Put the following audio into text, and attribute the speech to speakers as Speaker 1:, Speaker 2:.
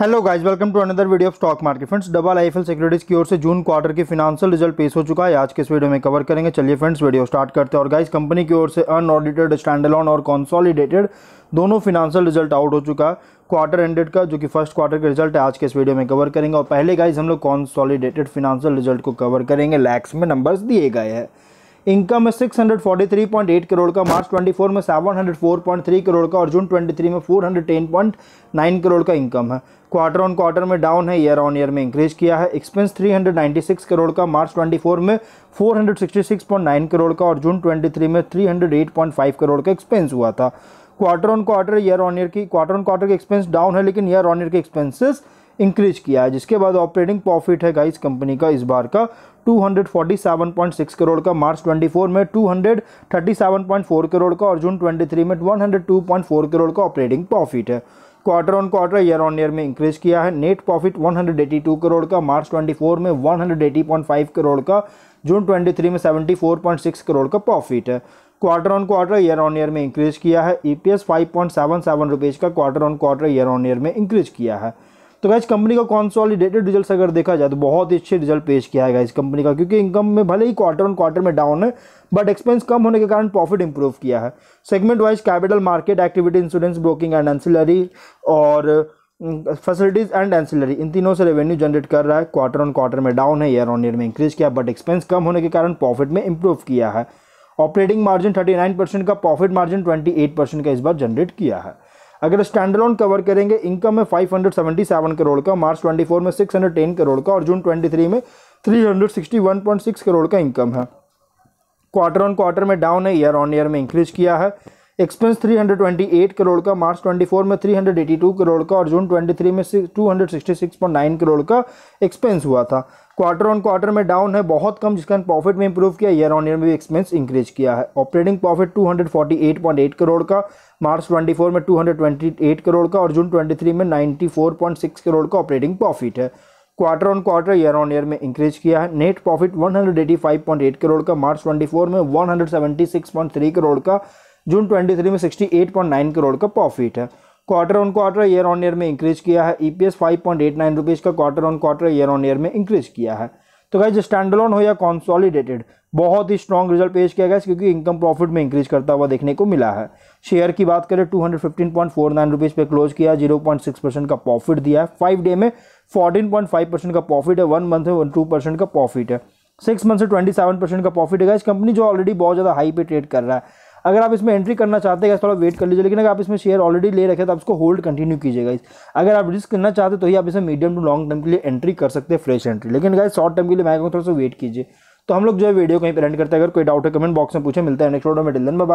Speaker 1: hello guys welcome to another video of stock market friends double IFL securities की ओर से June quarter की financial result पेश हो चुका है आज के इस वीडियो में कवर करेंगे चलिए फ्रेंड्स वीडियो स्टार्ट करते हैं और गाइस कंपनी की ओर से अनऑडिटेड ऑन और कॉन्सॉलिडेटेड दोनों फिनांशियल रिजल्ट आउट हो चुका है क्वार्टर एंडेड का जो कि फर्स्ट क्वार्टर का रिजल्ट है आज के इस वीडियो में कवर करेंगे और पहले गाइज हम लोग कॉन्सॉलीडेटेड फिनांशियल रिजल्ट को कवर करेंगे लैक्स में नंबर्स दिए गए हैं इनकम में 643.8 करोड़ का मार्च 24 में 704.3 करोड़ का और जून 23 में 410.9 करोड़ का इनकम है क्वार्टर ऑन क्वार्टर में डाउन है ईयर ऑन ईयर में इंक्रीज किया है एक्सपेंस 396 करोड़ का मार्च 24 में 466.9 करोड़ का और जून 23 में 308.5 करोड़ का एक्सपेंस हुआ था quarter on quarter year on year की क्वार्टर ऑन क्वार्टर के एक्सपेंस डाउन है लेकिन ईयर ऑन ईयर के एक्सपेंसिस इंक्रीज किया है जिसके बाद ऑपरेटिंग प्रॉफिट है गाइस कंपनी का इस बार का 247.6 करोड़ का मार्च 24 में 237.4 करोड़ का और जून 23 में 102.4 करोड़ का ऑपरेटिंग प्रॉफिट है quarter on quarter year on year में इंक्रीज किया है नेट प्रॉफिट 182 करोड़ का मार्च 24 में 180.5 करोड़ का जून 23 में 74.6 करोड़ का प्रॉफिट है quarter on quarter year on year में इंक्रीज किया है ई पी एस का quarter on quarter year on year में इंक्रीज किया है तो गैज कंपनी का कॉन्सॉलिडेटेड रिजल्ट अगर देखा जाए तो बहुत ही अच्छे रिजल्ट पेश किया है इस कंपनी का क्योंकि इनकम में भले ही क्वार्टर ऑन क्वार्टर में डाउन है बट एक्सपेंस कम होने के कारण प्रॉफिट इंप्रूव किया है segment wise capital market activity insurance broking and ancillary और फैसिलिटीज़ एंड एंसिलरी इन तीनों से रेवेन्यू जनरेट कर रहा है क्वार्टर ऑन क्वार्टर में डाउन है ईयर ऑन ईयर में इंक्रीज किया बट एक्सपेंस कम होने के कारण प्रॉफिट में इंप्रूव किया है ऑपरेटिंग मार्जिन 39 परसेंट का प्रॉफिट मार्जिन 28 परसेंट का इस बार जनरेट किया है अगर स्टैंड लोन कवर करेंगे इनकम में 577 करोड़ का मार्च 24 में 610 करोड़ का और जून 23 में 361.6 करोड़ का इनकम है क्वार्टर ऑन क्वार्टर में डाउन है ईयर ऑन ईयर में इंक्रीज किया है एक्सपेंस 328 करोड़ का मार्च 24 में 382 करोड़ का और जून 23 में 266.9 करोड़ का एक्सपेंस हुआ था क्वार्टर ऑन क्वार्टर में डाउन है बहुत कम जिसका प्रॉफिट में इंप्रूव किया ईयर ऑन ईयर में भी एक्सपेंस इंक्रीज किया है ऑपरेटिंग प्रॉफिट 248.8 करोड़ का मार्च 24 में 228 करोड़ का और जून 23 में 94.6 करोड़ का ऑपरेटिंग प्रॉफिट है quarter on quarter year on year में इंक्रीज किया है नेट प्रॉफिट 185.8 करोड़ का मार्च 24 में 176.3 करोड़ का जून 23 में 68.9 करोड़ का प्रॉफिट है quarter on quarter year on year में इंक्रीज किया है ईपीएस 5.89 रुपीज़ का quarter on quarter year on year में इंक्रीज किया है तो गाइज स्टैंडलोन हो या कॉन्सॉलिडेटेड बहुत ही स्ट्रॉन्ग रिजल्ट पेश किया गया क्योंकि इनकम प्रॉफिट में इंक्रीज करता हुआ देखने को मिला है शेयर की बात करें two hundred fifteen point four nine rupees पे क्लोज किया जीरो पॉइंट सिक्स परसेंट का प्रॉफिट दिया है फाइव डे में फोर्टीन पॉइंट फाइव परसेंट का प्रॉफिट है वन मंथ में टू परसेंट का प्रॉफिट है सिक्स मंथ से ट्वेंटी सेवन परसेंट का प्रॉफिट है इस कंपनी जो ऑलरेडी बहुत ज़्यादा हाई पे ट्रेड कर रहा है अगर आप इसमें एंट्री करना चाहते हैं थोड़ा वेट कर लीजिए लेकिन अगर आप इसमें शेयर ऑलरेडी ले रखे तो आप इसको होल्ड कंटिन्यू कीजिएगा अगर आप रिस्क करना चाहते तो ही आप इसे मीडियम टू लॉन्ग टर्म के लिए एंट्री कर सकते हैं फ्रेश एंट्री लेकिन गाइज शॉर्ट टर्म के लिए मैं कहूँ थोड़ा सा वेट कीजिए तो हम लोग जो है वीडियो कहीं पर एंड करते हैं अगर कोई डाउट है कमेंट बॉक्स में पूछे मिलता है नेक्स्ट वीडियो में डिलन